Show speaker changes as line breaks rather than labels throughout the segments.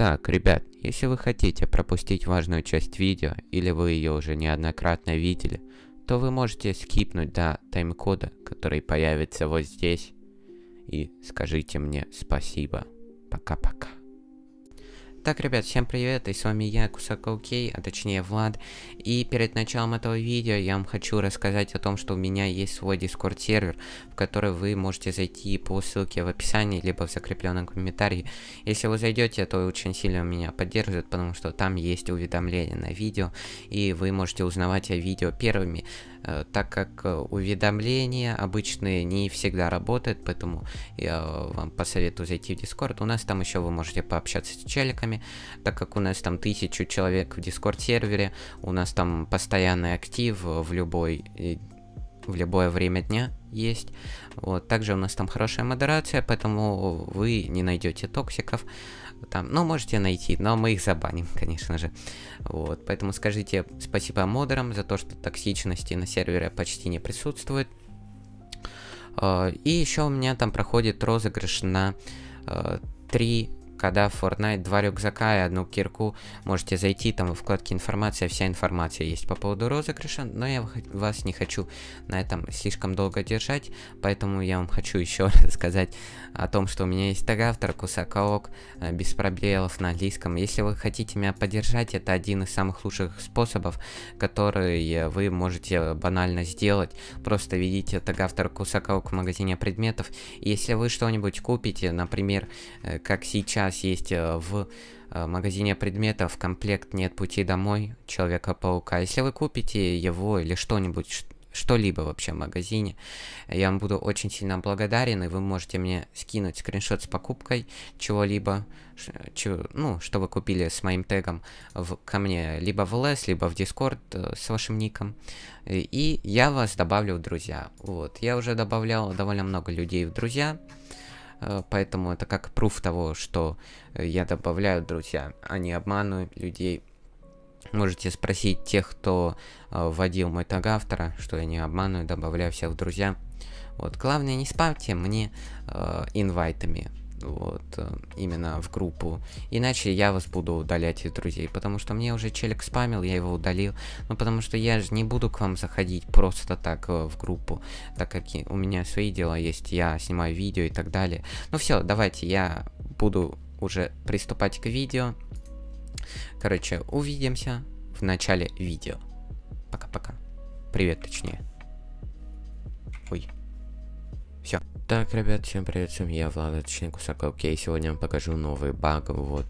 Так, ребят, если вы хотите пропустить важную часть видео, или вы ее уже неоднократно видели, то вы можете скипнуть до тайм-кода, который появится вот здесь, и скажите мне спасибо. Пока-пока. Так, ребят, всем привет, и с вами я, Кусаков Кей, а точнее Влад. И перед началом этого видео я вам хочу рассказать о том, что у меня есть свой Discord сервер, в который вы можете зайти по ссылке в описании, либо в закрепленном комментарии. Если вы зайдете, то очень сильно меня поддержит, потому что там есть уведомления на видео, и вы можете узнавать о видео первыми. Э, так как э, уведомления обычные не всегда работают, поэтому я вам посоветую зайти в Discord. У нас там еще вы можете пообщаться с челиками, так как у нас там тысячу человек в Discord сервере, у нас там постоянный актив в любой в любое время дня есть. Вот. Также у нас там хорошая модерация, поэтому вы не найдете токсиков там, ну, можете найти, но мы их забаним, конечно же. Вот, поэтому скажите спасибо модерам за то, что токсичности на сервере почти не присутствует. А, и еще у меня там проходит розыгрыш на 3 э, когда в Fortnite два рюкзака и одну кирку, можете зайти, там в вкладке информация, вся информация есть по поводу розыгрыша, но я вас не хочу на этом слишком долго держать, поэтому я вам хочу еще раз сказать о том, что у меня есть автор Кусакаок, э, без пробелов на английском. Если вы хотите меня поддержать, это один из самых лучших способов, которые вы можете банально сделать. Просто видите автор Кусакаок в магазине предметов. Если вы что-нибудь купите, например, э, как сейчас, нас есть э, в э, магазине предметов комплект «Нет пути домой» Человека-паука. Если вы купите его или что-нибудь, что-либо вообще в магазине, я вам буду очень сильно благодарен, и вы можете мне скинуть скриншот с покупкой чего-либо, ну, что вы купили с моим тегом в, ко мне, либо в ЛС, либо в Дискорд э, с вашим ником, и я вас добавлю в друзья. Вот, я уже добавлял довольно много людей в друзья, Э, поэтому это как пруф того, что э, я добавляю, друзья, а не обманываю людей. Можете спросить тех, кто э, вводил мой таг автора, что я не обманываю, добавляю всех в друзья. Вот, главное, не спамьте мне э, инвайтами вот, э, именно в группу. Иначе я вас буду удалять из друзей, потому что мне уже челик спамил, я его удалил. Ну, потому что я же не буду к вам заходить просто так э, в группу, так как у меня свои дела есть, я снимаю видео и так далее. Ну все, давайте, я буду уже приступать к видео. Короче, увидимся в начале видео. Пока-пока. Привет, точнее. Ой. Так, ребят, всем привет, всем я Влад, это Кусаков. Окей, сегодня я вам покажу новый баг, вот.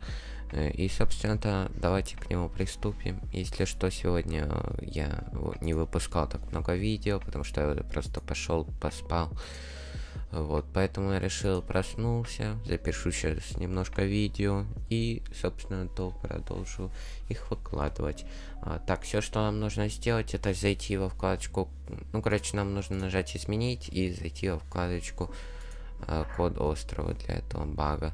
И, собственно-то, давайте к нему приступим. Если что, сегодня э, я не выпускал так много видео, потому что я просто пошел, поспал. Вот, поэтому я решил, проснулся, запишу сейчас немножко видео и, собственно, то продолжу их выкладывать. А, так, все, что нам нужно сделать, это зайти во вкладочку, ну, короче, нам нужно нажать «Изменить» и зайти во вкладочку э, «Код острова» для этого бага.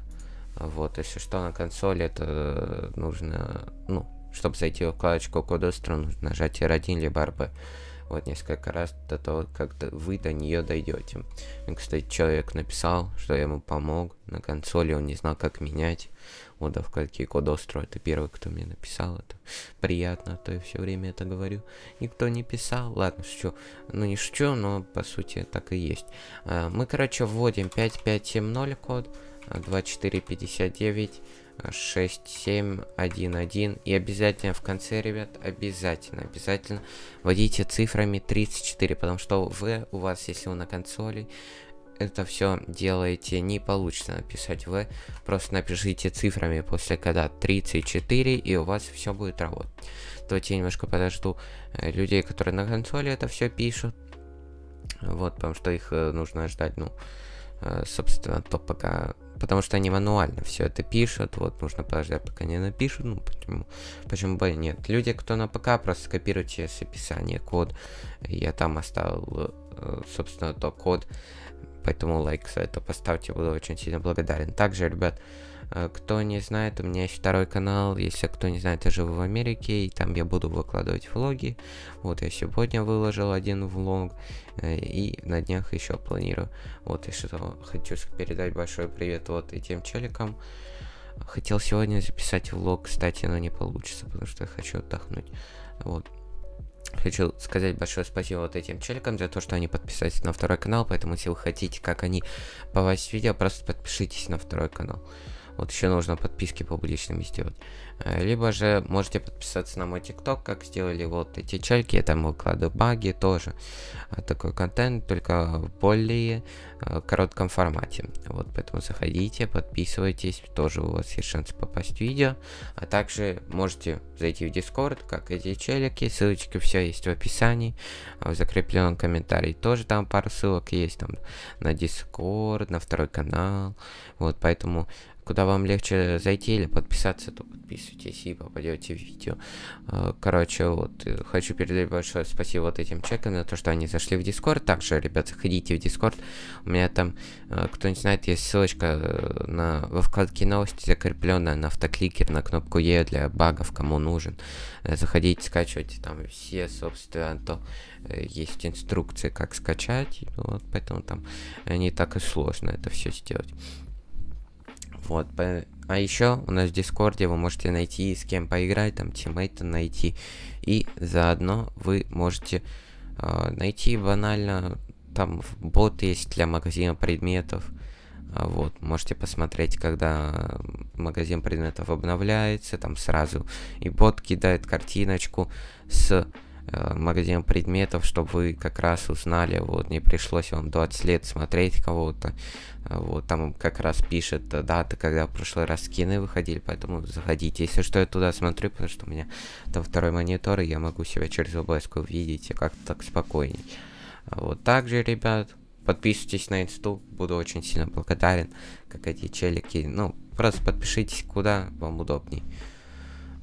Вот, если что, на консоли это э, нужно, ну, чтобы зайти в вкладочку код остро, нужно нажать R1 либо RB. Вот несколько раз до того, как вы до нее дойдете. Кстати, человек написал, что я ему помог на консоли, он не знал, как менять. Вот да, в какие коды остро, это первый, кто мне написал, это приятно, а то я все время это говорю. Никто не писал, ладно, шучу. Ну не шучу, но по сути так и есть. Э, мы, короче, вводим 5570 код, 24, 59, 6, 7, 1, 1. И обязательно в конце, ребят, обязательно, обязательно вводите цифрами 34, потому что вы, у вас, если вы на консоли, это все делаете, не получится написать В, просто напишите цифрами после когда 34, и у вас все будет работать. Давайте я немножко подожду э, людей, которые на консоли это все пишут. Вот, потому что их э, нужно ждать, ну, э, собственно, то пока потому что они мануально все это пишут, вот нужно подождать, пока не напишут, ну почему, почему бы нет. Люди, кто на ПК, просто копируют через описание код, я там оставил, э, собственно, то код, поэтому лайк за это поставьте, буду очень сильно благодарен. Также, ребят, Э, кто не знает, у меня есть второй канал, если кто не знает, я живу в Америке, и там я буду выкладывать влоги. Вот я сегодня выложил один влог, э, и на днях еще планирую. Вот и что хочу передать большой привет вот этим тем челикам. Хотел сегодня записать влог, кстати, но не получится, потому что я хочу отдохнуть. Вот, Хочу сказать большое спасибо вот этим челикам за то, что они подписались на второй канал, поэтому если вы хотите, как они по в видео, просто подпишитесь на второй канал. Вот еще нужно подписки публичными сделать. Э, либо же можете подписаться на мой ТикТок, как сделали вот эти чайки, я там выкладываю баги тоже. Э, такой контент, только в более э, коротком формате. Вот, поэтому заходите, подписывайтесь, тоже у вас есть шанс попасть в видео. А также можете зайти в Дискорд, как эти челики, ссылочки все есть в описании, а в закрепленном комментарии тоже там пару ссылок есть, там на Дискорд, на второй канал, вот, поэтому куда вам легче зайти или подписаться, то подписывайтесь соцсетей и попадете в видео. Э, короче, вот, э, хочу передать большое спасибо вот этим чекам за то, что они зашли в Дискорд. Также, ребят, заходите в Дискорд. У меня там, э, кто не знает, есть ссылочка на, во вкладке новости, закрепленная на автокликер на кнопку Е для багов, кому нужен. Заходите, скачивайте там все, собственно, то есть инструкции, как скачать. Ну, вот, поэтому там не так и сложно это все сделать. Вот, а еще у нас в Дискорде вы можете найти с кем поиграть, там тиммейта найти. И заодно вы можете э, найти банально, там бот есть для магазина предметов. А вот, можете посмотреть, когда магазин предметов обновляется, там сразу и бот кидает картиночку с Э, магазин предметов, чтобы вы как раз узнали, вот, не пришлось вам 20 лет смотреть кого-то, э, вот, там как раз пишет э, дата, когда в прошлый раз скины выходили, поэтому заходите, если что, я туда смотрю, потому что у меня там второй монитор, и я могу себя через OBS увидеть, и как-то так спокойней. Вот, также, ребят, подписывайтесь на инсту, буду очень сильно благодарен, как эти челики, ну, просто подпишитесь, куда вам удобней.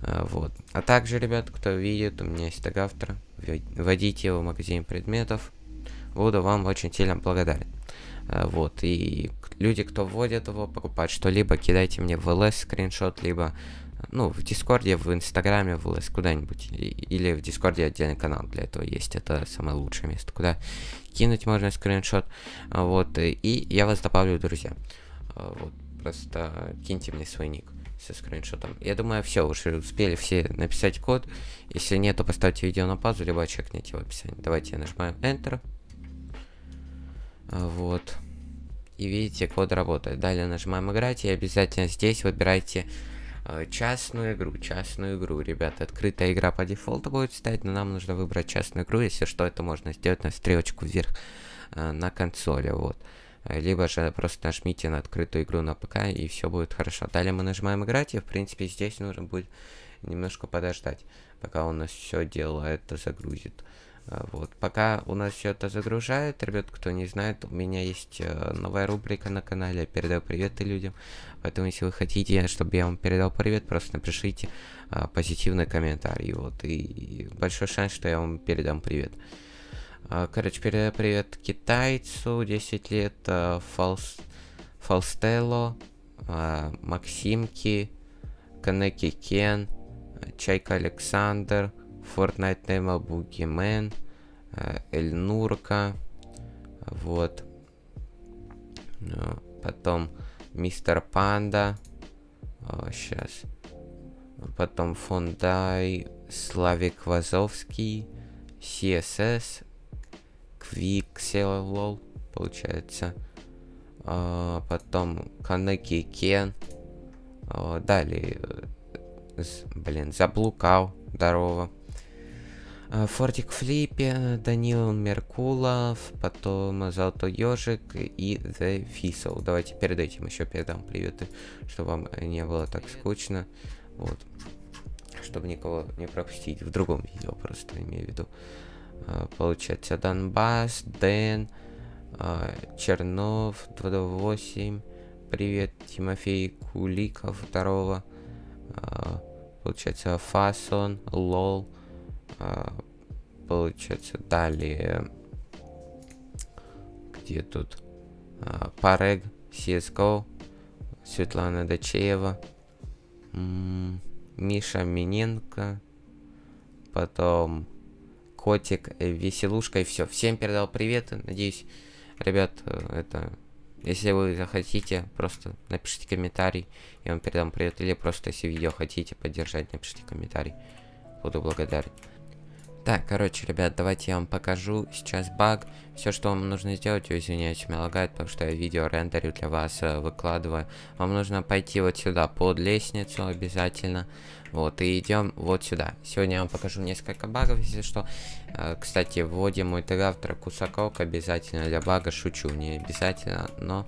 А, вот. А также, ребят, кто видит, у меня есть тагавтор. Вводите его в магазин предметов. Буду вам очень сильно благодарен. А, вот. И люди, кто вводит его, покупают что-либо, кидайте мне в ЛС скриншот, либо ну, в Дискорде, в Инстаграме, в ЛС, куда-нибудь. Или в Дискорде отдельный канал для этого есть. Это самое лучшее место, куда кинуть можно скриншот. А, вот. И я вас добавлю, друзья. Вот. Просто киньте мне свой ник со скриншотом. Я думаю, все, уже успели все написать код. Если нет, то поставьте видео на паузу, либо чекните в описании. Давайте я нажимаю Enter. Вот. И видите, код работает. Далее нажимаем играть и обязательно здесь выбирайте э, частную игру. Частную игру, ребята. Открытая игра по дефолту будет стоять, но нам нужно выбрать частную игру. Если что, это можно сделать на стрелочку вверх э, на консоли. Вот. Э, Э, либо же просто нажмите на открытую игру на ПК, и все будет хорошо. Далее мы нажимаем играть, и в принципе здесь нужно будет немножко подождать, пока у нас все дело это загрузит. Э, вот, пока у нас все это загружает, ребят, кто не знает, у меня есть э, новая рубрика на канале, я передаю приветы людям, поэтому если вы хотите, чтобы я вам передал привет, просто напишите позитивный комментарий, вот, и большой шанс, что я вам передам привет. А, короче, передай привет китайцу, 10 лет, а, Фалс... Фалстелло, а, Максимки, Канеки Кен, Чайка Александр, Fortnite Nemo Бугимен, Эльнурка, вот. Ну, потом Мистер Панда, сейчас. Потом Фондай, Славик Вазовский, CSS, Квикселол, получается. А, потом Канеки Кен. А, далее, э, блин, Заблукал, здорово. А, Фортик Флиппи, Данил Меркулов, потом Золотой Ежик и The Fizzle. Давайте перед этим еще передам приветы, чтобы вам не было так скучно. Вот. Чтобы никого не пропустить. В другом видео просто имею в виду. Э, получается, Донбасс, Дэн, э, Чернов, 28. Привет, Тимофей Куликов, 2. Э, получается, Фасон, Лол. Получается, далее... Где тут? Парег, CSGO, Светлана Дачеева, Миша Миненко, потом котик, э, веселушка и все. Всем передал привет. Надеюсь, ребят, э, это... Если вы захотите, просто напишите комментарий, я вам передам привет. Или просто, если видео хотите поддержать, напишите комментарий. Буду благодарен. Так, короче, ребят, давайте я вам покажу сейчас баг. Все, что вам нужно сделать, я извиняюсь, меня лагает, потому что я видео рендерю для вас, э, выкладываю. Вам нужно пойти вот сюда под лестницу обязательно. Вот, и идем вот сюда. Сегодня я вам покажу несколько багов, если что. Э, кстати, вводим мой травтор кусакок обязательно для бага, шучу, не обязательно, но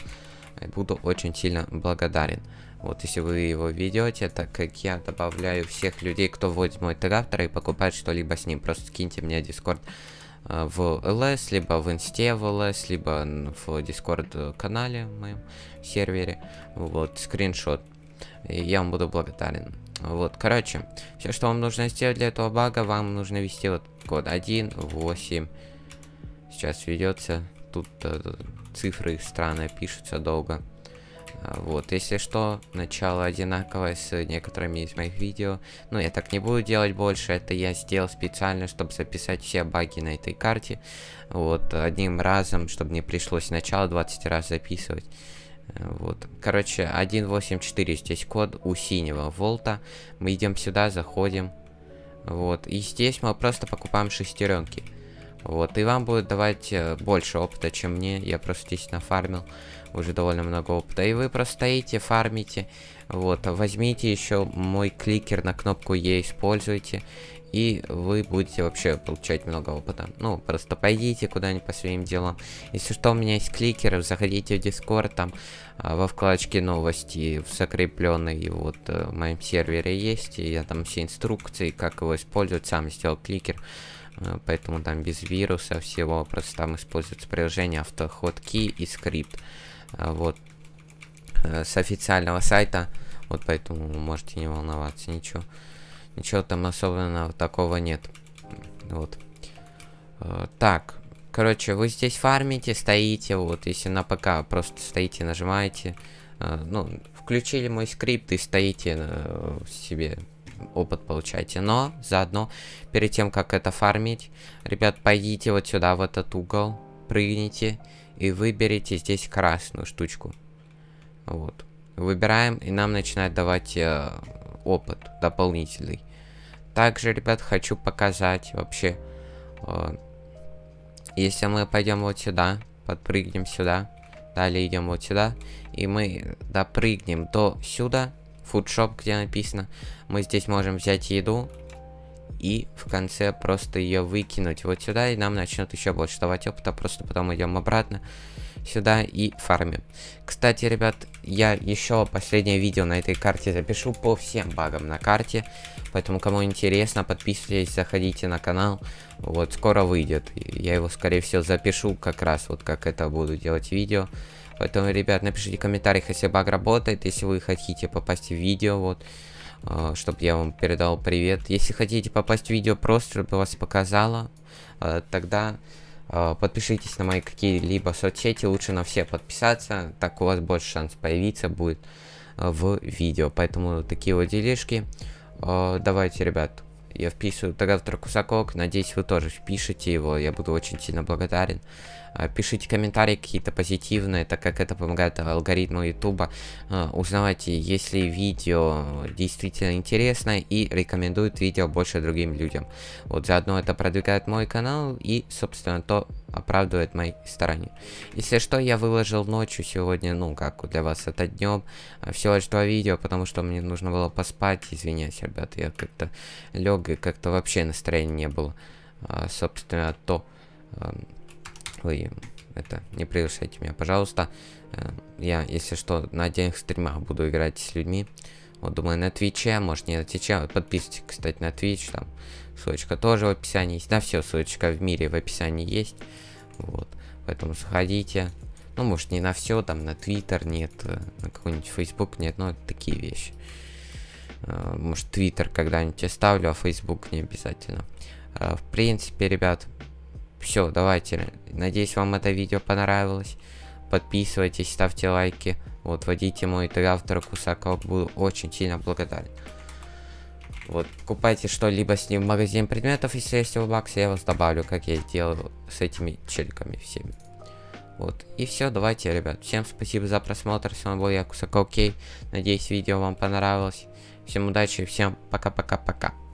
буду очень сильно благодарен. Вот, если вы его ведете, так как я добавляю всех людей, кто вводит мой травтор и покупает что-либо с ним. Просто скиньте мне дискорд э, в ЛС, либо в инсте в ЛС, либо в дискорд канале в моем сервере. Вот, скриншот. И я вам буду благодарен. Вот, короче, все, что вам нужно сделать для этого бага, вам нужно ввести вот код 1.8. Сейчас ведется. Тут э, цифры странно пишутся долго. А, вот, если что, начало одинаковое с некоторыми из моих видео. Ну, я так не буду делать больше, это я сделал специально, чтобы записать все баги на этой карте. Вот, одним разом, чтобы не пришлось начало 20 раз записывать. Вот. Короче, 1.8.4 здесь код у синего волта. Мы идем сюда, заходим. Вот. И здесь мы просто покупаем шестеренки. Вот, и вам будет давать э, больше опыта, чем мне. Я просто здесь нафармил уже довольно много опыта. И вы просто стоите, фармите. Вот, возьмите еще мой кликер на кнопку Е, используйте. И вы будете вообще получать много опыта. Ну, просто пойдите куда-нибудь по своим делам. Если что, у меня есть кликеры, заходите в Discord, там а, во вкладочке новости в закрепленной вот э, в моем сервере есть. И я там все инструкции, как его использовать, сам сделал кликер. Э, поэтому там без вируса всего, просто там используется приложение AutoHotKey и скрипт. Э, вот, э, с официального сайта, вот поэтому можете не волноваться, ничего. Ничего там особенного такого нет. Вот. Так, короче, вы здесь фармите, стоите, вот, если на ПК, просто стоите, нажимаете, ну, включили мой скрипт и стоите себе опыт получаете. Но заодно, перед тем, как это фармить, ребят, пойдите вот сюда, в этот угол, прыгните и выберите здесь красную штучку. Вот. Выбираем, и нам начинает давать э, опыт дополнительный. Также, ребят, хочу показать вообще, э, если мы пойдем вот сюда, подпрыгнем сюда, далее идем вот сюда, и мы допрыгнем до сюда, фудшоп, где написано. Мы здесь можем взять еду и в конце просто ее выкинуть вот сюда, и нам начнет еще больше давать опыта, просто потом идем обратно сюда и фармим. Кстати, ребят, я еще последнее видео на этой карте запишу по всем багам на карте, поэтому кому интересно, подписывайтесь, заходите на канал, вот скоро выйдет, я его скорее всего запишу как раз вот как это буду делать видео. Поэтому, ребят, напишите в комментариях, если баг работает, если вы хотите попасть в видео, вот, э, а, чтобы я вам передал привет. Если хотите попасть в видео просто, чтобы вас показало, э, а, тогда э, подпишитесь на мои какие-либо соцсети, лучше на все подписаться, так у вас больше шанс появиться будет э, в видео. Поэтому такие вот делишки. Э, давайте, ребят, я вписываю тогда в кусок, надеюсь, вы тоже впишете его, я буду очень сильно благодарен. А, пишите комментарии какие-то позитивные, так как это помогает алгоритму YouTube а, узнавать, если видео действительно интересное и рекомендует видео больше другим людям. Вот заодно это продвигает мой канал и, собственно, то оправдывает мои старания. Если что, я выложил ночью сегодня, ну, как для вас это днем, а, всего лишь два видео, потому что мне нужно было поспать, извиняюсь, ребят, я как-то лег и как-то вообще настроения не было. А, собственно, то вы это не превышайте меня, пожалуйста. Э, я, если что, на отдельных стримах буду играть с людьми. Вот, думаю, на Твиче, может, не на Твиче. А вот подписывайтесь, кстати, на Твич, там ссылочка тоже в описании есть. Да, все, ссылочка в мире в описании есть. Вот, поэтому заходите. Ну, может, не на все, там, на Твиттер нет, э, на какой-нибудь Фейсбук нет, но такие вещи. Э, может, Твиттер когда-нибудь я ставлю, а Фейсбук не обязательно. В принципе, ребят, все, давайте. Надеюсь, вам это видео понравилось. Подписывайтесь, ставьте лайки. Вот, водите мой автора Кусакова. Буду очень сильно благодарен. Вот, купайте что-либо с ним в магазин предметов, если есть его бакс, я вас добавлю, как я делаю с этими челиками всеми. Вот, и все, давайте, ребят. Всем спасибо за просмотр, с вами был я, Кусаков Кей. Надеюсь, видео вам понравилось. Всем удачи, всем пока-пока-пока.